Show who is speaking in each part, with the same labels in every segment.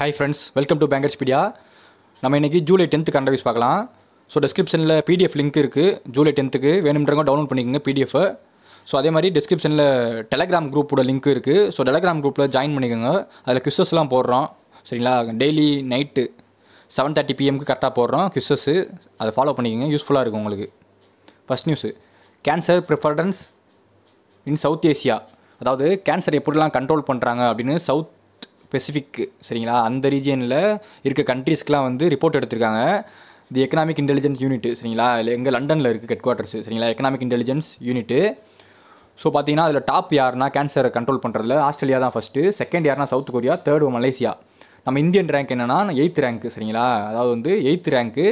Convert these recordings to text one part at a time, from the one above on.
Speaker 1: hi friends welcome to Bankers Pedia நம்ம இன்றைக்கி July tenth கண்ட பார்க்கலாம் ஸோ டிஸ்கிரிப்ஷனில் பிடிஎஃப் லிங்க் இருக்குது ஜூலை டென்த்துக்கு வேணும்ன்றவங்க டவுன்லோட் பண்ணிக்கோங்க பிடிஎஃபை ஸோ அதே மாதிரி டிஸ்கிரிப்ஷனில் டெலகிராம் குரூப்போட லிங்க் இருக்குது ஸோ டெலகிராம் குரூப்பில் ஜாயின் பண்ணிக்கோங்க அதில் கிஸ்ஸஸ்லாம் போடுறோம் சரிங்களா டெய்லி நைட்டு செவன் தேர்ட்டி பிஎம்க்கு கரெக்டாக போடுறோம் கிஸ்ஸஸ்ஸு அதை ஃபாலோ பண்ணிக்கோங்க யூஸ்ஃபுல்லாக இருக்கும் உங்களுக்கு first news cancer preference in South Asia அதாவது கேன்சர் எப்படிலாம் கண்ட்ரோல் பண்ணுறாங்க அப்படின்னு சவுத் பெசிஃபிக் சரிங்களா அந்த ரீஜியனில் இருக்க கண்ட்ரீஸ்க்கெலாம் வந்து ரிப்போர்ட் எடுத்திருக்காங்க தி எக்கனாமிக் இன்டெலிஜென்ஸ் யூனிட்டு சரிங்களா இல்லை எங்கள் லண்டனில் இருக்குது ஹெட் குவார்ட்டர்ஸ் சரிங்களா எக்கனாமிக் இன்டெலிஜென்ஸ் யூனிட்டு ஸோ பார்த்தீங்கன்னா அதில் டாப் யாருனா கேன்சரை கண்ட்ரோல் பண்ணுறதுல ஆஸ்திரேலியா தான் ஃபஸ்ட்டு செகண்ட் யார்னா சவுத் கொரியா தேர்டு மலேசியா நம்ம இந்தியன் ரேங்க் என்னென்னா எயித் ரேங்க் சரிங்களா அதாவது வந்து எயித் ரேங்க்கு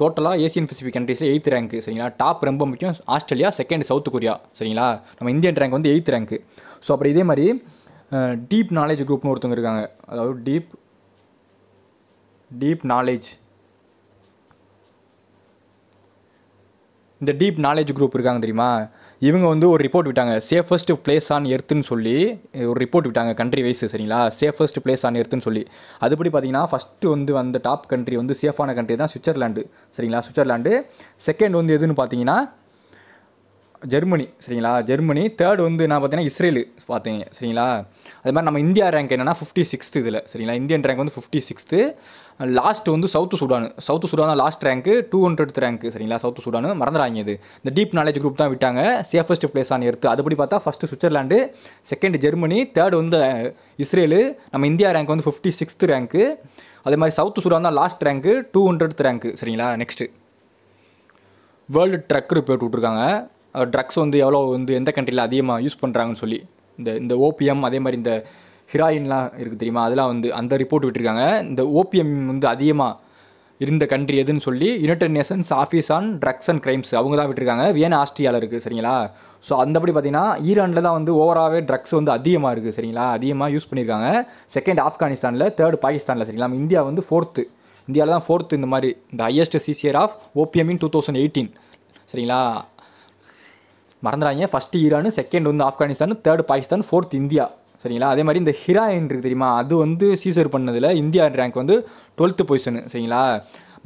Speaker 1: டோட்டலாக ஏசியன் பெசிஃபிக் கண்ட்ரீஸில் எயித் ரேங்க் சரிங்களா டாப் ரொம்ப முக்கியம் ஆஸ்திரேலியா செகண்ட் சவுத் கொரியா சரிங்களா நம்ம இந்தியன் ரேங்க் வந்து எயித் ரேங்க் ஸோ அப்புறம் இதே மாதிரி டீப் நாலேஜ் குரூப்னு ஒருத்தவங்க இருக்காங்க அதாவது டீப் டீப் நாலேஜ் இந்த டீப் நாலேஜ் குரூப் இருக்காங்க தெரியுமா இவங்க வந்து ஒரு ரிப்போர்ட் விட்டாங்க சேஃபஸ்ட் பிளேஸ் ஆன் எர்த்துன்னு சொல்லி ஒரு ரிப்போர்ட் விட்டாங்க கண்ட்ரி வைஸ் சரிங்களா சேஃபஸ்ட் பிளேஸ் ஆன் எர்த்துன்னு சொல்லி அதுபடி பார்த்தீங்கன்னா ஃபஸ்ட்டு வந்து அந்த டாப் கண்ட்ரி வந்து சேஃபான கண்ட்ரி தான் சுவிட்சர்லாண்டு சரிங்களா சுவிட்சர்லாண்டு செகண்ட் வந்து எதுன்னு பார்த்தீங்கன்னா ஜெர்மனி சரிங்களா ஜெர்மனி தேர்ட் வந்து நான் பார்த்தீங்கன்னா இஸ்ரேலு பார்த்தீங்க சரிங்களா அது மாதிரி நம்ம இந்தியா ரேங்க் என்னென்னா ஃபிஃப்டி சிக்ஸ்த்து இதில் சரிங்களா இந்தியன் ரேங்க் வந்து ஃபிஃப்டி சிக்ஸ்த்து லாஸ்ட் வந்து South Sudan South Sudan last rank two hundred rank சரிங்களா சவுத்து சுடான் மறந்துடாங்க இது இந்த டீப் நாலேஜ் குரூப் தான் விட்டாங்க சேஃபஸ்ட் பிளேஸ் ஆன் எடுத்து அதுபடி பார்த்தா first Switzerland second Germany third வந்து இஸ்ரேலு நம்ம இந்தியா ரேங்க் வந்து ஃபிஃப்டி சிக்ஸ்த்து ரேங்க்கு அதே மாதிரி சவுத்து சூடான் தான் last rank two hundred rank சரிங்களா நெக்ஸ்ட்டு வேர்ல்டு ட்ரக்கர் போட்டு விட்ருக்காங்க ட்ரக்ஸ் வந்து எவ்வளோ வந்து எந்த கண்ட்ரியில் அதிகமாக யூஸ் பண்ணுறாங்கன்னு சொல்லி இந்த இந்த ஓபிஎம் அதே மாதிரி இந்த ஹிராயின்லாம் இருக்குது தெரியுமா அதெல்லாம் வந்து அந்த ரிப்போர்ட் விட்டுருக்காங்க இந்த ஓபிஎம் வந்து அதிகமாக இருந்த கண்ட்ரி எதுன்னு சொல்லி United Nations Office on Drugs and Crimes அவங்க தான் விட்டுருக்காங்க வியன் ஆஸ்திரியாவில் இருக்குது சரிங்களா ஸோ அந்தபடி பார்த்தீங்கன்னா ஈரானில் தான் வந்து ஓவராகவே ட்ரக்ஸ் வந்து அதிகமாக இருக்குது சரிங்களா அதிகமாக யூஸ் பண்ணியிருக்காங்க செகண்ட் ஆப்கானிஸ்தானில் தேர்ட் பாகிஸ்தானில் சரிங்களா இந்தியா வந்து ஃபோர்த்து இந்தியாவில் தான் ஃபோர்த்து இந்த மாதிரி இந்த highest seizure of OPM in two thousand eighteen சரிங்களா மறந்துடாங்க ஃபஸ்ட்டு ஈரான் செகண்ட் வந்து Afghanistan third Pakistan fourth India சரிங்களா அதே மாதிரி இந்த ஹிராயின் இருக்குது தெரியுமா அது வந்து சீசர் பண்ணதில் இந்தியா ரேங்க் வந்து டுவெல்த்து பொசிஷனு சரிங்களா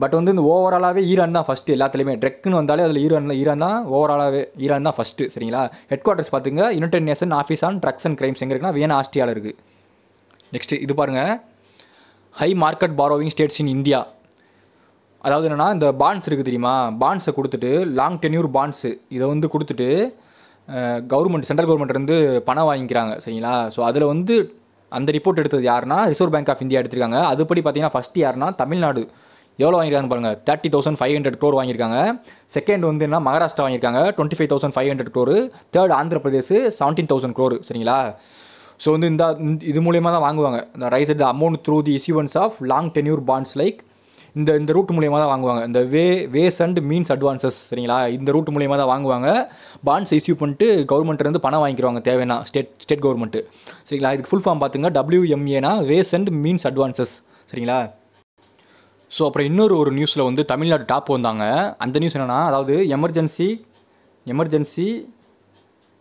Speaker 1: பட் வந்து இந்த ஓவராலாகவே ஈரான் தான் ஃபஸ்ட்டு எல்லாத்துலேயுமே ட்ரெக்குன்னு வந்தாலே அதில் ஈரான் ஈரான் தான் ஓவராலாகவே ஈரான் தான் ஃபஸ்ட்டு சரிங்களா ஹெட் குவார்ட்டர்ஸ் பார்த்துங்க United Nation Office on Drugs and Crimes எங்கே இருக்குன்னா வியனா ஆஸ்திரியாவில் இருக்குது நெக்ஸ்ட்டு இது பாருங்கள் high market borrowing states in India அதாவது என்னென்னா இந்த பாண்ட்ஸ் இருக்குது தெரியுமா பாண்ட்ஸை கொடுத்துட்டு லாங் டென்யூர் பாண்ட்ஸு இதை வந்து கொடுத்துட்டு கவர்மெண்ட் சென்ட்ரல் கவர்மெண்ட்லேருந்து பணம் வாங்கிக்கிறாங்க சரிங்களா ஸோ அதில் வந்து அந்த ரிப்போர்ட் எடுத்தது யாருன்னா ரிசர்வ் பேங்க் ஆஃப் இந்தியா எடுத்திருக்காங்க அதுபடி பார்த்தீங்கன்னா ஃபஸ்ட்டு யாருன்னா தமிழ்நாடு எவ்வளோ வாங்கியிருக்காங்க பாருங்கள் thirty thousand five hundred crore வாங்கியிருக்காங்க செகண்ட் வந்து என்ன மகாராஷ்டிரா வாங்கியிருக்காங்க twenty five thousand five hundred டோர் third Andhra Pradesh seventeen thousand crore சரிங்களா ஸோ வந்து இந்த இது மூலியமாக தான் வாங்குவாங்க இந்த raise the amount through the issuance of long tenure bonds like இந்த இந்த ரூட் மூலியமாக தான் வாங்குவாங்க இந்த way ways and means advances சரிங்களா இந்த ரூட் மூலியமாக தான் வாங்குவாங்க பாண்ட்ஸ் இஸ்யூ பண்ணிட்டு கவர்மெண்ட்லேருந்து பணம் வாங்கிக்கிறாங்க தேவைன்னா ஸ்டேட் ஸ்டேட் கவர்மெண்ட்டு சரிங்களா இதுக்கு ஃபுல் ஃபார்ம் பார்த்துங்க டபிள்யூஎம்ஏனா வேஸ் அண்ட் மீன்ஸ் அட்வான்சஸ் சரிங்களா ஸோ அப்புறம் இன்னொரு ஒரு நியூஸில் வந்து தமிழ்நாடு டாப் வந்தாங்க அந்த நியூஸ் என்னென்னா அதாவது எமர்ஜென்சி எமர்ஜென்சி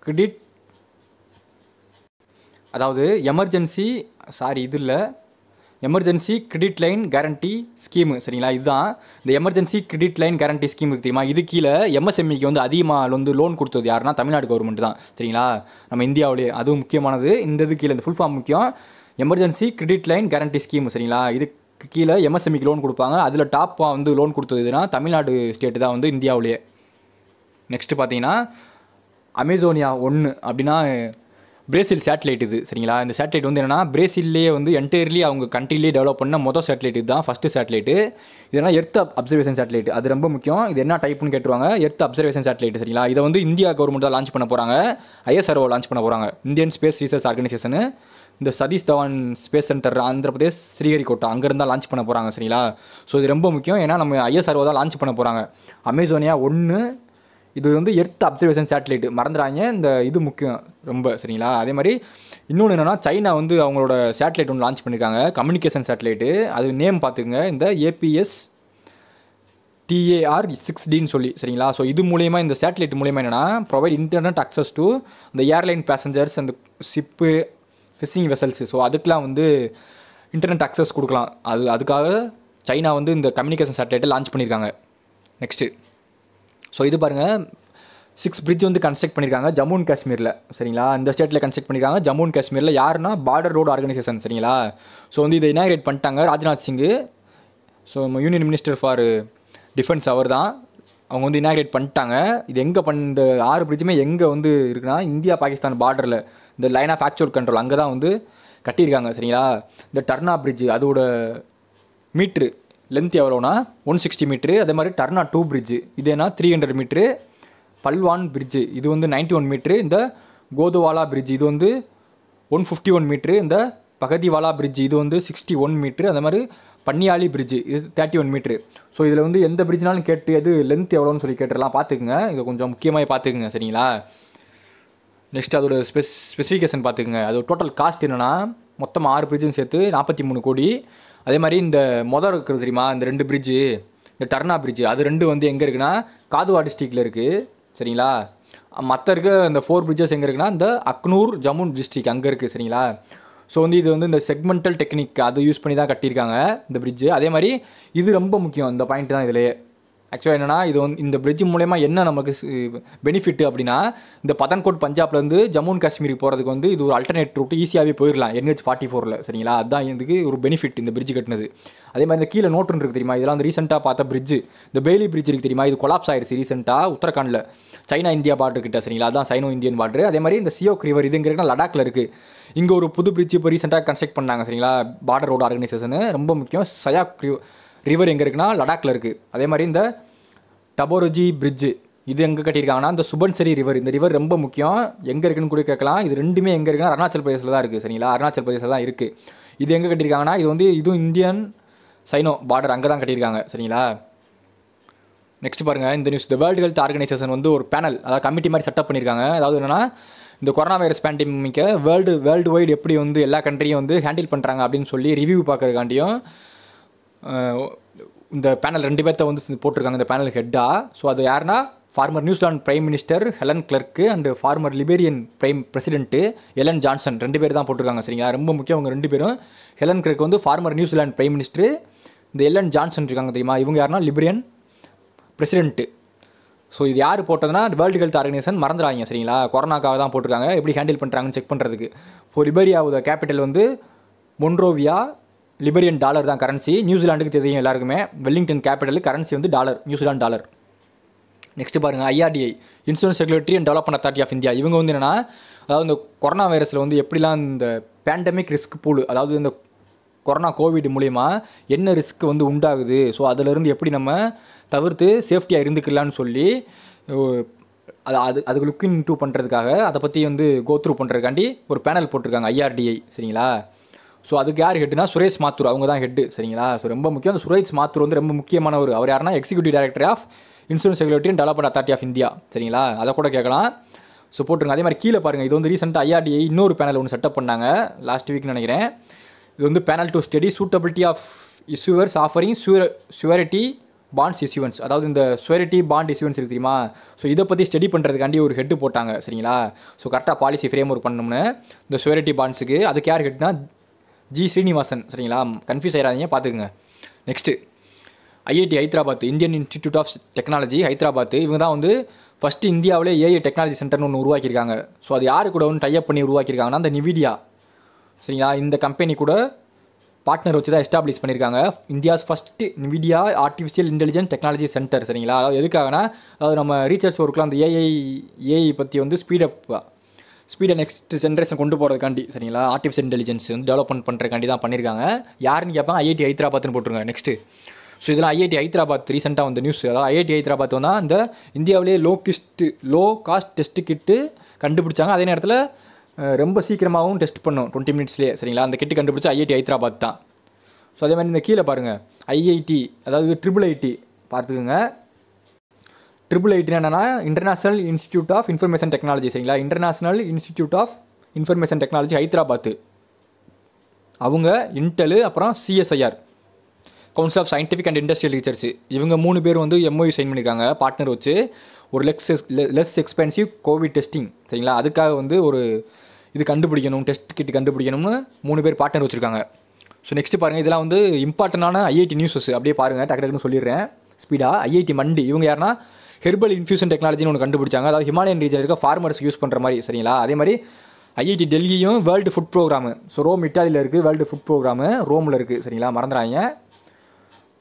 Speaker 1: கிரெடிட் அதாவது எமர்ஜென்சி சாரி இது இல்லை emergency credit line guarantee scheme சரிங்களா இதுதான் இந்த emergency credit line guarantee scheme இருக்கு தெரியுமா இது கீழே எம்எஸ்எம்இக்கு e வந்து அதிகமாக வந்து லோன் கொடுத்தது யாருன்னா தமிழ்நாடு கவர்மெண்ட் தான் சரிங்களா நம்ம இந்தியாவிலே அதுவும் முக்கியமானது இந்த இது கீழே இந்த ஃபுல் ஃபார்ம் முக்கியம் emergency credit line guarantee scheme சரிங்களா இது கீழே எம்எஸ்எம்இக்கு e லோன் கொடுப்பாங்க அதில் டாப்பாக வந்து லோன் கொடுத்ததுன்னா தமிழ்நாடு ஸ்டேட்டு தான் வந்து இந்தியாவிலேயே நெக்ஸ்ட்டு பார்த்தீங்கன்னா அமேசோனியா ஒன்று அப்படின்னா பிரேசில் சேட்டலைட் இது சரிங்களா இந்த சேட்டலைட் வந்து என்னென்னா பிரேசிலே வந்து என்டையர்லி அவங்க கண்ட்ரிலேயே டெவலப் பண்ண மொதல் சேட்டலைட் இது தான் ஃபஸ்ட்டு சேட்டலைட்டு இதெல்லாம் எர்த் அப்சர்வேஷன் சேட்டலைட் அது ரொம்ப முக்கியம் இது என்ன டைப்னு கேட்டுருவாங்க எர்த் அப்சர்வேஷன் சேட்டலைட் சரிங்களா இதை வந்து இந்தியா கவர்மெண்ட் தான் லான்ச் பண்ண போகிறாங்க ஐஎஸ்ஆர்ஓ லான்ச் பண்ண போகிறாங்க இந்தியன் ஸ்பேஸ் ரிசர்ச் ஆர்கனைசேஷனு இந்த சதீஷ் தவான் ஸ்பேஸ் சென்டர் ஆந்திர பிரதேஷ் ஸ்ரீஹரிகோட்டா அங்கேருந்து லான்ச் பண்ண போகிறாங்க சரிங்களா ஸோ இது ரொம்ப முக்கியம் ஏன்னா நம்ம ஐஎஸ்ஆர்ஓ தான் லான்ச் பண்ண போகிறாங்க அமேசோனியா ஒன்று இது வந்து எர்த் அப்சர்வேஷன் சேட்டலைட் மறந்துடாங்க இந்த இது முக்கியம் ரொம்ப சரிங்களா அதே மாதிரி இன்னொன்று என்னென்னா சைனா வந்து அவங்களோட சேட்டலைட் ஒன்று லான்ச் பண்ணியிருக்காங்க கம்யூனிகேஷன் சேட்டலைட்டு அது நேம் பார்த்துங்க இந்த ஏபிஎஸ் டிஏஆர் சிக்ஸ் டின்னு சொல்லி சரிங்களா ஸோ இது மூலியமாக இந்த சேட்டலைட் மூலியமாக என்னென்னா ப்ரொவைட் இன்டர்நெட் அக்சஸ் டு இந்த ஏர்லைன் பேசஞ்சர்ஸ் அந்த ஷிப்பு ஃபிஷிங் வெசல்ஸு ஸோ அதுக்கெலாம் வந்து இன்டர்நெட் அக்சஸ் கொடுக்கலாம் அது அதுக்காக சைனா வந்து இந்த கம்யூனிகேஷன் சேட்டலைட்டை லான்ச் பண்ணியிருக்காங்க நெக்ஸ்ட்டு ஸோ இது பாருங்கள் சிக்ஸ் பிரிட்ஜ் வந்து கன்ஸ்ட்ரக்ட் பண்ணியிருக்காங்க ஜம்மு அண்ட் காஷ்மீரில் சரிங்களா இந்த ஸ்டேட்டில் கன்ஸ்ட்ரக்ட் பண்ணியிருக்காங்க ஜம்மு அண்ட் காஷ்மீரில் யாருன்னா பார்டர் ரோடு ஆர்கனைசேஷன் சரிங்களா ஸோ வந்து இதை இனாகிரேட் பண்ணிட்டாங்க Rajnath Singh so union minister for defence அவர் தான் அவங்க வந்து இனாகிரேட் பண்ணிட்டாங்க இது எங்கே பண் இந்த ஆறு பிரிட்ஜுமே எங்கே வந்து இருக்குன்னா இந்தியா பாகிஸ்தான் பார்டரில் இந்த லைன் ஆஃப் ஆக்சுவல் கண்ட்ரோல் அங்கே தான் வந்து கட்டியிருக்காங்க சரிங்களா இந்த டர்னா பிரிட்ஜு அதோட மீட்ரு லென்த் எவ்வளோனா ஒன் சிக்ஸ்டி மீட்ரு அதே மாதிரி டர்னா டூ பிரிட்ஜு இதேனா three hundred metre Palwan bridge இது வந்து நைன்ட்டி ஒன் மீட்ரு இந்த கோதுவாலா பிரிட்ஜ் இது வந்து ஒன் ஃபிஃப்டி ஒன் மீட்ரு இந்த பகதிவாலா பிரிட்ஜ் இது வந்து சிக்ஸ்டி ஒன் மீட்ரு அந்த மாதிரி பன்னியாலி பிரிட்ஜு இது தேர்ட்டி ஒன் மீட்ரு ஸோ இதில் வந்து எந்த பிரிட்ஜ்னாலும் கேட்டு எது லென்த் எவ்வளோன்னு சொல்லி கேட்டுடலாம் பார்த்துக்குங்க இதை கொஞ்சம் முக்கியமாக பார்த்துக்குங்க சரிங்களா நெக்ஸ்ட் அதோட ஸ்பெஸ் ஸ்பெசிஃபிகேஷன் பார்த்துக்குங்க அது டோட்டல் காஸ்ட் என்னென்னா மொத்தமாக ஆறு பிரிட்ஜுன்னு சேர்த்து நாற்பத்தி மூணு கோடி அதே மாதிரி இந்த மொதல் இருக்குது தெரியுமா இந்த ரெண்டு பிரிட்ஜு இந்த டர்னா பிரிட்ஜு அது ரெண்டு வந்து எங்கே இருக்குன்னா காதுவா டிஸ்ட்ரிக்டில் இருக்குது சரிங்களா மற்ற இருக்க இந்த ஃபோர் பிரிட்ஜஸ் எங்கே இருக்குன்னா இந்த அக்னூர் ஜம்மு டிஸ்ட்ரிக் அங்கே இருக்குது சரிங்களா ஸோ வந்து இது வந்து இந்த செக்மெண்டல் டெக்னிக் அதை யூஸ் பண்ணி தான் கட்டியிருக்காங்க இந்த பிரிட்ஜு அதே மாதிரி இது ரொம்ப முக்கியம் இந்த பாயிண்ட் தான் இதிலேயே ஆக்சுவலாக என்னென்னா இது வந்து இந்த பிரிட்ஜ் மூலயமா என்ன நமக்கு பெனிஃபிட் அப்படின்னா இந்த பதன்கோட் பஞ்சாப்லேருந்து ஜம்மு அண்ட் காஷ்மீருக்கு போகிறதுக்கு வந்து இது ஒரு அல்டர்னேட் ரூட் ஈஸியாகவே போயிடலாம் என்ஹெச் ஃபார்ட்டி ஃபோரில் சரிங்களா அதுதான் இதுக்கு ஒரு பெனிஃபிட் இந்த பிரிட்ஜ் கட்டினது அதே மாதிரி இந்த கீழே நோட்டு இருக்குது தெரியுமா இதெல்லாம் வந்து ரீசெண்டாக பார்த்த பிரிட்ஜ் இந்த பெய்லி பிரிட்ஜ் இருக்குது தெரியுமா இது கொலாப்ஸ் ஆயிடுச்சு ரீசெண்டாக உத்தரகாண்டில் சைனா இந்தியா பார்டர் கிட்ட சரிங்களா அதான் சைனோ இந்தியன் பார்டர் அதே மாதிரி இந்த சியோக் ரிவர் இதுங்கிறதுனா லடாக்கில் இருக்குது இங்கே ஒரு புது பிரிட்ஜ் இப்போ ரீசெண்டாக கன்ஸ்ட்ரக்ட் பண்ணாங்க சரிங்களா பார்டர் ரோடு ஆர்கனைசேஷனு ரொம்ப முக்கியம் சயாக் ரிவர் எங்கே இருக்குன்னா லடாக்கில் இருக்குது அதே மாதிரி இந்த டபோரோஜி பிரிட்ஜு இது எங்கே கட்டியிருக்காங்கன்னா இந்த சுபன்சரி ரிவர் இந்த ரிவர் ரொம்ப முக்கியம் எங்கே இருக்குன்னு கூட கேட்கலாம் இது ரெண்டுமே எங்கே இருக்குன்னா அருணாச்சல் பிரதேசில் தான் இருக்குது சரிங்களா அருணாச்சல் பிரதேசில் தான் இருக்குது இது எங்கே கட்டியிருக்காங்கன்னா இது வந்து இதுவும் இந்தியன் சைனோ பார்டர் அங்கே தான் கட்டியிருக்காங்க சரிங்களா நெக்ஸ்ட் பாருங்கள் இந்த news the world health organisation வந்து ஒரு பேனல் அதாவது கமிட்டி மாதிரி செட்டப் பண்ணியிருக்காங்க அதாவது என்னென்னா இந்த கொரோனா வைரஸ் பேண்டமிக்க வேர்ல்டு வேர்ல்டு வைடு எப்படி வந்து எல்லா கண்ட்ரியும் வந்து ஹேண்டில் பண்ணுறாங்க அப்படின்னு சொல்லி ரிவ்யூ பார்க்கறதுக்காண்டியும் இந்த பேனல் ரெண்டு பேர்த்த வந்து போட்டிருக்காங்க இந்த பேனல் ஹெட்டாக ஸோ அது யாருன்னா former New Zealand prime minister Helen Clark and former Liberian prime president Ellen Johnson ரெண்டு பேர் தான் போட்டிருக்காங்க சரிங்களா ரொம்ப முக்கியம் அவங்க ரெண்டு பேரும் ஹெலன் கிளர்க் வந்து ஃபார்மர் நியூசிலாந்து பிரைம் மினிஸ்டர் இந்த எலன் ஜான்சன் இருக்காங்க தெரியுமா இவங்க யாருன்னா லிபரியன் பிரசிடென்ட்டு ஸோ இது யார் போட்டதுன்னா வேர்ல்டு ஹெல்த் ஆர்கனைசேஷன் மறந்துடாங்க சரிங்களா கொரோனாக்காக தான் போட்டிருக்காங்க எப்படி ஹேண்டில் பண்ணுறாங்கன்னு செக் பண்ணுறதுக்கு இப்போ லிபரியாவோட கேபிட்டல் வந்து மொன்ரோவியா லிபரியன் டாலர் தான் கரன்சி நியூசிலாண்டுக்கு தெரியும் எல்லாருக்குமே வெல்லிங்டன் கேபிட்டல் கரன்சி வந்து டாலர் நியூசிலாண்ட் டாலர் நெக்ஸ்ட் பாருங்கள் IRDI insurance regulatory and development authority of India இவங்க வந்து என்னென்னா அதாவது இந்த கொரோனா வைரஸில் வந்து எப்படிலாம் இந்த பேண்டமிக் ரிஸ்க் பூல் அதாவது இந்த கொரோனா கோவிட் மூலிமா என்ன ரிஸ்க் வந்து உண்டாகுது ஸோ அதிலிருந்து எப்படி நம்ம தவிர்த்து சேஃப்டியாக இருந்துக்கலான்னு சொல்லி அது அது அதுக்கு லுக்கின் டூ பண்ணுறதுக்காக அதை பற்றி வந்து கோத்ரூ பண்ணுறதுக்காண்டி ஒரு பேனல் போட்டிருக்காங்க ஐஆர்டிஐ சரிங்களா ஸோ அதுக்கு யார் ஹெட்னா சுரேஷ் மாத்தூர் அவங்க தான் ஹெட்டு சரிங்களா ஸோ ரொம்ப முக்கியம் அந்த சுரேஷ் மாத்தூர் வந்து ரொம்ப முக்கியமான ஒரு அவர் யாருன்னா executive director of insurance regulatory and development authority of India சரிங்களா அதை கூட கேட்கலாம் ஸோ போட்டுருங்க அதே மாதிரி கீழே பாருங்கள் இது வந்து ரீசெண்டாக ஐஆர்டிஐ இன்னொரு பேனல் ஒன்று செட்டப் பண்ணாங்க லாஸ்ட் வீக் நினைக்கிறேன் இது வந்து panel to study suitability of issuers offering சுவர் சுவரிட்டி பாண்ட்ஸ் இஷ்யூவன்ஸ் அதாவது இந்த சுவரிட்டி பாண்ட் இஷ்யூவன்ஸ் இருக்குது தெரியுமா ஸோ இதை பற்றி ஸ்டடி பண்ணுறதுக்காண்டி ஒரு ஹெட்டு போட்டாங்க சரிங்களா ஸோ கரெக்டாக பாலிசி ஃப்ரேம் ஒர்க் பண்ணணும்னு இந்த சுவரிட்டி பாண்ட்ஸுக்கு அதுக்கு யார் ஹெட்னா ஜி ஸ்ரீனிவாசன் சரிங்களா கன்ஃபியூஸ் ஆகிறாதீங்க பார்த்துக்குங்க next IIT Hyderabad Indian Institute of Technology Hyderabad இவங்க தான் வந்து ஃபஸ்ட்டு இந்தியாவிலே ஏஐ டெக்னாலஜி சென்டர்னு ஒன்று உருவாக்கியிருக்காங்க ஸோ அது யார் கூட ஒன்று டைப் பண்ணி உருவாக்கியிருக்காங்கன்னா அந்த நிவிடியா சரிங்களா இந்த கம்பெனி கூட பார்ட்னர் வச்சு தான் எஸ்டாப்ளிஷ் பண்ணியிருக்காங்க India's first Nvidia artificial intelligence technology centre சரிங்களா அதாவது எதுக்காகனா அதாவது நம்ம ரீசர்ச் ஒர்க்கில் அந்த ஏஐ ஏஐ பற்றி வந்து ஸ்பீடப் ஸ்பீடை நெக்ஸ்ட் ஜென்ரேஷன் கொண்டு போகிறதுக்காண்டி சரிங்களா ஆர்டிஃபிஷியல் இன்டெலிஜென்ஸ் வந்து டெவலப்மெண்ட் பண்ணுறதுக்காண்டி தான் பண்ணியிருக்காங்க யாருன்னு கேட்பாங்க ஐஐடி ஹைதராபாத்துன்னு போட்டுருங்க நெக்ஸ்ட்டு ஸோ இதெல்லாம் ஐஐடி ஹைதராபாத் ரீசெண்டாக வந்த நியூஸ் அதாவது ஐஐடி ஹைதராபாத் வந்து இந்த இந்தியாவிலேயே லோ கிஸ்ட்டு லோ காஸ்ட் டெஸ்ட் கிட்டு கண்டுபிடிச்சாங்க அதே நேரத்தில் ரொம்ப சீக்கிரமாகவும் டெஸ்ட் பண்ணோம் டுவெண்ட்டி மினிட்ஸ்லேயே சரிங்களா அந்த கிட்டு கண்டுபிடிச்சி ஐஐடி ஹைதராபாத் தான் ஸோ அதே மாதிரி இந்த கீழே பாருங்கள் ஐஐடி அதாவது ட்ரிபிள் ஐடி பார்த்துக்குங்க ட்ரிபிள் எயிட்டின் என்னென்னா international institute of information technology சரிங்களா international institute of information technology Hyderabad அவங்க இன்டெலு அப்புறம் CSIR council of scientific and industrial research இவங்க மூணு பேர் வந்து எம்ஓயு சைன் பண்ணியிருக்காங்க பார்ட்னர் வச்சு ஒரு லெக்ஸ் லெஸ் எக்ஸ்பென்சிவ் கோவிட் டெஸ்டிங் சரிங்களா அதுக்காக வந்து ஒரு இது கண்டுபிடிக்கணும் டெஸ்ட் கிட் கண்டுபிடிக்கணும்னு மூணு பேர் பார்ட்னர் வச்சுருக்காங்க ஸோ நெக்ஸ்ட்டு பாருங்கள் இதெல்லாம் வந்து இம்பார்ட்டண்டான ஐஐடி நியூஸஸ் அப்படியே பாருங்கள் டக்கு டக்குன்னு சொல்லிடுறேன் ஸ்பீடாக ஐஐடி மண்டி இவங்க யாருன்னா ஹெர்பல் இன்ஃபியூஷன் டெக்னாலஜின்னு ஒன்று கண்டுபிடிச்சாங்க அதாவது ஹிமாலயன் ரீஜன் இருக்க ஃபார்மர்ஸ் யூஸ் பண்ணுற மாதிரி சரிங்களா அதே மாதிரி ஐஐடி டெல்லியும் world food programme so Rome இட்டாலியில் இருக்குது வேர்ல்டு ஃபுட் ப்ரோக்ராமு ரோமில் இருக்குது சரிங்களா மறந்துடாங்க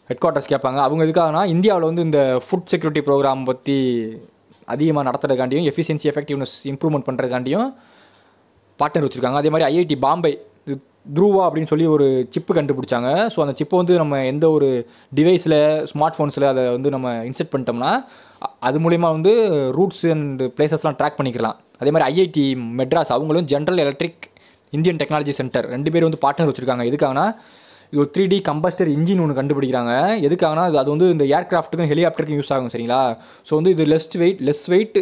Speaker 1: ஹெட் குவார்ட்டர்ஸ் கேட்பாங்க அவங்க இதுக்காகனா இந்தியாவில் வந்து இந்த ஃபுட் செக்யூரிட்டி ப்ரோக்ராம் பற்றி அதிகமாக நடத்துறதுக்காண்டியும் எஃபிஷியன்சி எஃபெக்டிவ்னஸ் இம்ப்ரூவ்மெண்ட் பண்ணுறதுக்காண்டியும் பார்ட்னர் வச்சுருக்காங்க அதே மாதிரி ஐஐடி பாம்பே த்ரூவா அப்படின்னு சொல்லி ஒரு சிப்பு கண்டுபிடிச்சாங்க ஸோ அந்த சிப்பை வந்து நம்ம எந்த ஒரு டிவைஸில் ஸ்மார்ட் ஃபோன்ஸில் அதை வந்து நம்ம இன்செர்ட் பண்ணிட்டோம்னா அது மூலிமா வந்து ரூட்ஸ் அண்ட் பிளேசஸ்லாம் ட்ராக் பண்ணிக்கலாம் அதே மாதிரி ஐஐடி மெட்ராஸ் அவங்களும் general electric Indian technology centre ரெண்டு பேரும் வந்து பார்ட்னர் வச்சுருக்காங்க எதுக்காகனா இது ஒரு த்ரீ டி கம்பஸ்டர் இன்ஜின் ஒன்று கண்டுபிடிக்கிறாங்க எதுக்காகனா அது அது வந்து இந்த ஏர்க்ராஃப்ட்டுக்கும் ஹெலிகாப்டருக்கும் யூஸ் ஆகும் சரிங்களா ஸோ வந்து இது least weight less weight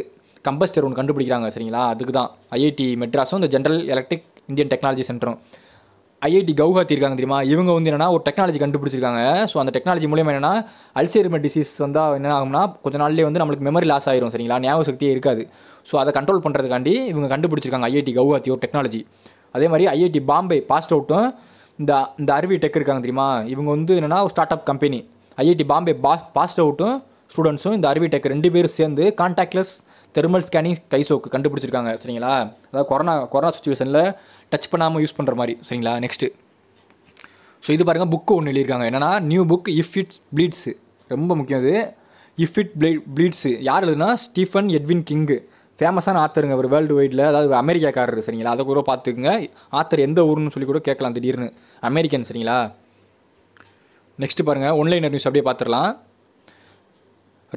Speaker 1: combustor ஒன்று கண்டுபிடிக்கிறாங்க சரிங்களா அதுக்கு தான் ஐஐடி மெட்ராஸும் இந்த ஜென்ரல் எலக்ட்ரிக் இந்தியன் டெக்னாலஜி சென்டரும் ஐஐடி கவுஹாத்தி இருக்காங்க தெரியுமா இவங்க வந்து என்னென்னா ஒரு டெக்னாலஜி கண்டுபிடிச்சிருக்காங்க ஸோ அந்த டெக்னாலஜி மூலியமாக என்னென்னா அல்சைர்மர் டிசீஸ் வந்தால் என்ன ஆகும்னா கொஞ்ச நாள்லேயே வந்து நம்மளுக்கு மெமரி லாஸ் ஆயிரும் சரிங்களா ஞாபக சக்தியே இருக்காது ஸோ அதை கண்ட்ரோல் பண்ணுறதுக்காண்டி இவங்க கண்டுபிடிச்சிருக்காங்க ஐஐடி கவுஹாத்தி ஒரு டெக்னாலஜி அதே மாதிரி ஐஐடி பாம்பே பாஸ்ட் அவுட்டும் இந்த இந்த அருவி டெக் இருக்காங்க தெரியுமா இவங்க வந்து என்னென்னா ஒரு startup company IIT Bombay பா பாஸ்ட் அவுட்டும் ஸ்டூடெண்ட்ஸும் இந்த அருவி டெக் ரெண்டு பேரும் சேர்ந்து கான்டாக்ட்லெஸ் தெர்மல் ஸ்கேனிங் கைசோக்கு கண்டுபிடிச்சிருக்காங்க சரிங்களா அதாவது கொரோனா கொரோனா சுச்சுவேஷனில் டச் பண்ணாமல் யூஸ் பண்ணுற மாதிரி சரிங்களா நெக்ஸ்ட்டு ஸோ இது பாருங்கள் புக்கு ஒன்று எழுதியிருக்காங்க என்னென்னா new book if it bleeds ரொம்ப முக்கியம் அது இஃப் இட் ப்ளீ ப்ளீட்ஸு யார் எழுதுனா ஸ்டீஃபன் எட்வின் கிங்கு ஃபேமஸான ஆத்தருங்க ஒரு வேர்ல்டு வைடில் அதாவது அமெரிக்காக்காரர் சரிங்களா அதை கூட பார்த்துக்குங்க ஆத்தர் எந்த ஊர்னு சொல்லி கூட கேட்கலாம் திடீர்னு அமெரிக்கன் சரிங்களா நெக்ஸ்ட்டு பாருங்கள் ஒன்லைன் நியூஸ் அப்படியே பார்த்துடலாம்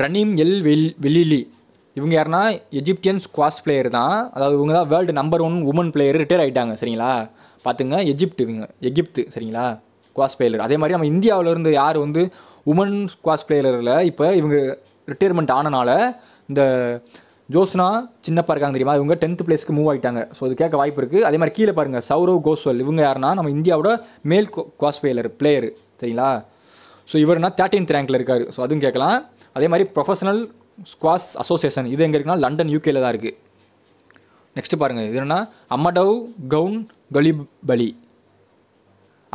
Speaker 1: ரனீம் எல் வெல் வெல்லிலி இவங்க யாருன்னா எஜிப்டியன் ஸ்குவாஷ் பிளேயர் தான் அதாவது இவங்க தான் world number one woman player retire ஆகிட்டாங்க சரிங்களா பார்த்துங்க எஜிப்ட் இவங்க எகிப்து சரிங்களா ஸ்குவாஷ் பிளேயர் அதே மாதிரி நம்ம இந்தியாவிலேருந்து யார் வந்து உமன் ஸ்குவாஷ் பிளேயரில் இப்போ இவங்க ரிட்டையர்மெண்ட் ஆனனால இந்த ஜோஸ்னா சின்னப்பா இருக்காங்க தெரியுமா இவங்க டென்த் பிளேஸ்க்கு மூவ் ஆகிட்டாங்க ஸோ அது கேட்க வாய்ப்பு இருக்குது அதே மாதிரி கீழே பாருங்கள் சௌரவ் கோஸ்வல் இவங்க யாருன்னா நம்ம இந்தியாவோட மேல் குவாஸ் பிளேயர் பிளேயர் சரிங்களா ஸோ இவர்னா தேர்ட்டீன்த் ரேங்கில் இருக்கார் ஸோ அதுவும் கேட்கலாம் அதே மாதிரி ப்ரொஃபஷனல் ஸ்குவாஷ் அசோசியேஷன் இது எங்கே இருக்குன்னா லண்டன் யூகேல தான் இருக்குது நெக்ஸ்ட்டு பாருங்கள் இது என்னென்னா அம்மடவ் கவுன் கலிபலி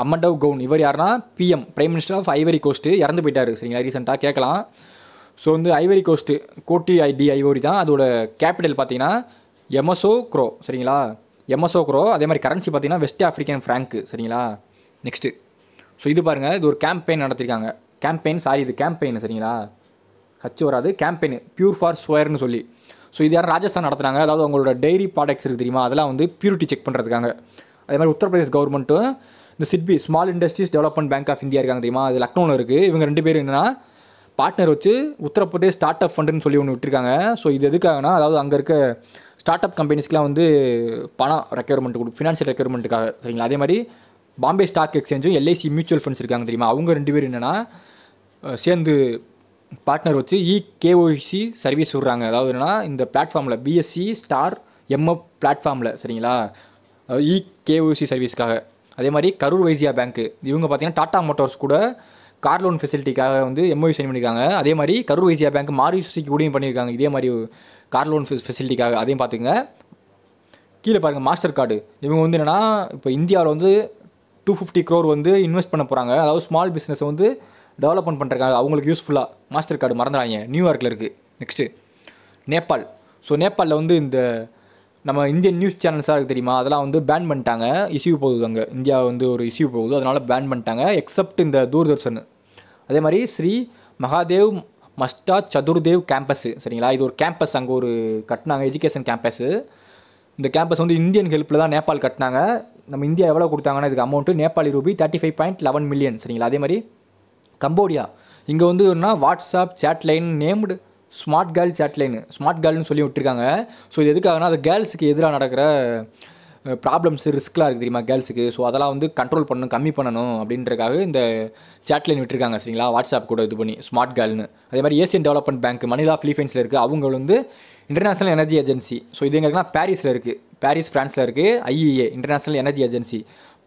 Speaker 1: அம்மடவ் கவுன் இவர் யாருன்னா PM prime minister of Ivory Coast இறந்து போயிட்டார் சரிங்களா ரீசெண்டாக கேட்கலாம் ஸோ வந்து Ivory Coast Cote d'Ivoire அதோட கேபிட்டல் பார்த்தீங்கன்னா எமசோ குரோ சரிங்களா எம்எஸ்ஓ குரோ அதே மாதிரி கரன்சி பார்த்தீங்கன்னா வெஸ்ட் ஆஃப்ரிக்கன் ஃப்ராங்க்கு சரிங்களா நெக்ஸ்ட்டு ஸோ இது பாருங்கள் இது ஒரு கேம்பெயின் நடத்திருக்காங்க கேம்பெயின் சாரி இது கேம்பெயின் சரிங்களா கட்சி வராது கேம்பெயின் பியூர் ஃபார் ஸ்வயர்னு சொல்லி ஸோ இது யாரும் ராஜஸ்தான் நடத்துகிறாங்க அதாவது அவங்களோட டெய்ரி ப்ராடக்ட்ஸ் இருக்குது தெரியுமா அதெல்லாம் வந்து பியூரிட்டி செக் பண்ணுறதுக்காங்க அதே மாதிரி உத்தரப்பிரதேஷ் கவர்மெண்ட்டும் இந்த SIDBI small industries development bank of India இருக்காங்க தெரியுமா அது லக்னோவில் இருக்குது இவங்க ரெண்டு பேரும் என்னென்னா பார்ட்னர் வச்சு உத்தரப்பிரதேஷ் ஸ்டார்ட் அப் ஃபண்டுன்னு சொல்லி ஒன்று விட்டுருக்காங்க ஸோ இது எதுக்காகனா அதாவது அங்கே இருக்க ஸ்டார்ட் அப் கம்பெனிஸ்க்கெலாம் வந்து பணம் ரெக்யர்மெண்ட் கொடு ஃபினான்ஷியல் ரெக்யர்மெண்ட்டுக்காக சரிங்களா அதே மாதிரி பாம்பே ஸ்டாக் எக்ஸ்சேஞ்சும் எல்ஐசி மியூச்சுவல் ஃபண்ட்ஸ் இருக்காங்க தெரியுமா அவங்க ரெண்டு பேர் என்னென்னா சேர்ந்து பார்ட்னர் வச்சு இ e கேஓசி சர்வீஸ் விட்றாங்க அதாவது என்னென்னா இந்த பிளாட்ஃபார்மில் பிஎஸ்சி ஸ்டார் எம்எஃப் பிளாட்ஃபார்மில் சரிங்களா இ கேஓசி சர்வீஸ்க்காக அதே மாதிரி கரூர் வைசியா பேங்க்கு இவங்க பார்த்தீங்கன்னா டாடா மோட்டார்ஸ் கூட கார் லோன் ஃபெசிலிட்டிக்காக வந்து எம்ஓயு சைன் பண்ணியிருக்காங்க அதே மாதிரி கரூர் வைசியா பேங்க் மாரி சுசிக்கு கூடயும் பண்ணியிருக்காங்க இதே மாதிரி கார் லோன் ஃபெசிலிட்டிக்காக அதையும் பார்த்துங்க கீழே பாருங்கள் மாஸ்டர் கார்டு இவங்க வந்து என்னென்னா இப்போ இந்தியாவில் வந்து டூ ஃபிஃப்டி க்ரோர் வந்து இன்வெஸ்ட் பண்ண போகிறாங்க அதாவது ஸ்மால் பிஸ்னஸ் வந்து டெவலப்மெண்ட் பண்ணுறக்காக அவங்களுக்கு யூஸ்ஃபுல்லாக மாஸ்டர் கார்டு மறந்துடாங்க நியூயார்க்கில் இருக்குது நெக்ஸ்ட்டு நேபாள் ஸோ நேபாளில் வந்து இந்த நம்ம இந்தியன் நியூஸ் சேனல்ஸாக இருக்குது தெரியுமா அதெல்லாம் வந்து பேன் பண்ணிட்டாங்க இஷ்யூ போகுது அங்கே இந்தியா வந்து ஒரு இஷ்யூ போகுது அதனால் பேன் பண்ணிட்டாங்க எக்ஸப்ட் இந்த தூர்தர்ஷன் அதே மாதிரி ஸ்ரீ மகாதேவ் மஸ்டா சதுர்தேவ் கேம்பஸ்ஸு சரிங்களா இது ஒரு கேம்பஸ் அங்கே ஒரு கட்டினாங்க எஜுகேஷன் கேம்பஸ்ஸு இந்த கேம்பஸ் வந்து இந்தியன் ஹெல்ப்பில் தான் நேபாள் கட்டினாங்க நம்ம இந்தியா எவ்வளோ கொடுத்தாங்கன்னா இதுக்கு amount Nepali rupee thirty five point eleven million சரிங்களா அதே மாதிரி கம்போடியா இங்கே வந்து என்ன WhatsApp chatline named smart girl line smart கேர்ள்னு சொல்லி விட்டுருக்காங்க ஸோ இது எதுக்காகனா அது கேர்ள்ஸுக்கு எதிராக நடக்கிற ப்ராப்ளம்ஸ் ரிஸ்க்லாம் இருக்குது தெரியுமா கேர்ள்ஸுக்கு ஸோ அதெல்லாம் வந்து கண்ட்ரோல் பண்ணணும் கம்மி பண்ணணும் அப்படின்றக்காக இந்த சேட்லைன் விட்டுருக்காங்க சரிங்களா வாட்ஸ்அப் கூட இது பண்ணி ஸ்மார்ட் கேர்ள்னு அதே மாதிரி ஏசியன் டெவலப்மெண்ட் பேங்க் மணிலா ஃபிலிப்பைன்ஸில் இருக்குது அவங்க வந்து இன்டர்நேஷனல் எனர்ஜி ஏஜென்சி ஸோ இது எங்கன்னா பாரிஸில் இருக்குது பாரிஸ் ஃப்ரான்ஸில் இருக்குது IEA international energy agency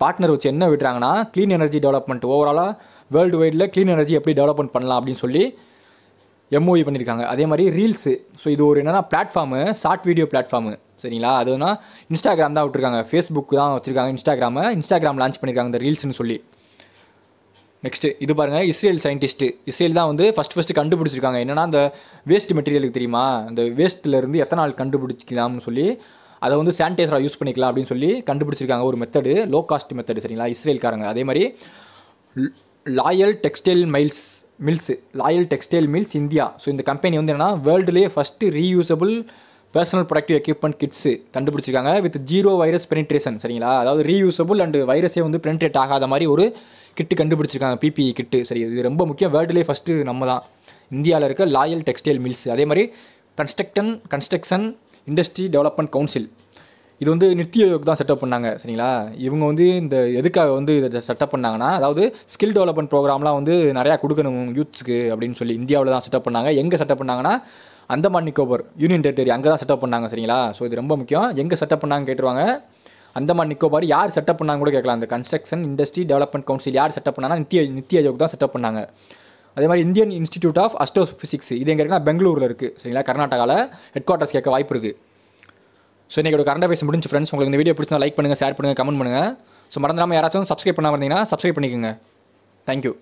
Speaker 1: partner வச்சு என்ன விட்டுறாங்கன்னா க்ளீன் எனர்ஜி டெவலப்மெண்ட் ஓவராலாக வேர்ல்டு வைடில் க்ளீன் எனர்ஜி எப்படி டெவலப்மெண்ட் பண்ணலாம் அப்படின்னு சொல்லி எம்ஓவி e பண்ணியிருக்காங்க அதே மாதிரி ரீல்ஸு ஸோ இது ஒரு என்னென்னா பிளாட்ஃபார்மு ஷார்ட் வீடியோ பிளாட்ஃபார்மு சரிங்களா அது வந்து இன்ஸ்டாகிராம் தான் விட்ருக்காங்க ஃபேஸ்புக் தான் வச்சுருக்காங்க இன்ஸ்டாகிராமை இன்ஸ்டாகிராம் லான்ச் பண்ணியிருக்காங்க இந்த ரீல்ஸ்னு சொல்லி நெக்ஸ்ட்டு இது பாருங்கள் இஸ்ரேல் சயின்டிஸ்ட்டு இஸ்ரேல் தான் வந்து ஃபஸ்ட் ஃபஸ்ட்டு கண்டுபிடிச்சிருக்காங்க என்னென்னா அந்த வேஸ்ட் மெட்டீரியலுக்கு தெரியுமா அந்த எத்தனை நாள் கண்டுபிடிச்சிக்கலாம்னு சொல்லி அதை வந்து சானிடைசராக யூஸ் பண்ணிக்கலாம் அப்படின்னு சொல்லி கண்டுபிடிச்சிருக்காங்க ஒரு மெத்தடு லோ காஸ்ட் மெத்தடு சரிங்களா இஸ்ரேல்காரங்க அதே மாதிரி loyal textile miles mills loyal textile mills India so இந்த கம்பெனி வந்து என்னென்னா வேர்ல்டுலேயே first reusable personal productive equipment kits கண்டுபிடிச்சிருக்காங்க வித் ஜீரோ வைரஸ் பெனிட்ரேஷன் சரிங்களா அதாவது ரீயூசபிள் அண்டு வைரஸே வந்து பெனிட்ரேட் ஆகாத மாதிரி ஒரு கிட்டு கண்டுபிடிச்சிருக்காங்க பிபிஇ கிட்டு e சரி இது ரொம்ப முக்கியம் வேர்ல்டுலேயே ஃபஸ்ட்டு நம்ம தான் இந்தியாவில் இருக்க லாயல் டெக்ஸ்டைல் மில்ஸ் அதே மாதிரி construction construction industry development council இது வந்து நித்திய யோக் தான் செட்டப் பண்ணாங்க சரிங்களா இவங்க வந்து இந்த எதுக்காக வந்து இதை செட்டப் பண்ணாங்கன்னா அதாவது ஸ்கில் டெவலப்மெண்ட் ப்ரோக்ராம்லாம் வந்து நிறையா கொடுக்கணும் யூத்ஸ்க்கு அப்படின்னு சொல்லி இந்தியாவில் தான் செட்டப் பண்ணாங்க எங்கே செட்டப் பண்ணாங்கன்னா அந்தமான் நிக்கோபர் யூனியன் டெரிட்டரி அங்கே தான் செட்டப் பண்ணாங்க சரிங்களா ஸோ இது ரொம்ப முக்கியம் எங்கே செட்டப் பண்ணாங்க கேட்டுருவாங்க அந்தமான் நிக்கோபார் யார் செட்டப் பண்ணாங்க கூட கேட்கலாம் அந்த கன்ஸ்ட்ரக்ஷன் இண்டஸ்ட்ரி டெவலப்மெண்ட் கவுன்சில் யார் செட்டப் பண்ணாங்கன்னா நித்திய நித்தி ஆயோக் தான் செட்டப் பண்ணாங்க அதே மாதிரி Indian Institute of Astrophysics இது எங்கே இருக்குன்னா பெங்களூரில் இருக்குது சரிங்களா கர்நாடகாவில் ஹெட் குவார்ட்டர்ஸ் கேட்க வாய்ப்பு இருக்குது ஸோ இன்றைக்கி கரண்ட் அஃபேர்ஸ் முடிஞ்சு ஃப்ரெண்ட்ஸ் உங்களுக்கு இந்த வீடியோ பிடிச்சா லைக் பண்ணுங்கள் ஷேர் பண்ணுங்கள் கமெண்ட் பண்ணுங்கள் ஸோ மறந்துடாமல் யாராச்சும் சப்ஸ்கிரைப் பண்ணாமல் இருந்தீங்கன்னா சப்ஸ்கிரைப் பண்ணிக்கோங்க தேங்க்யூ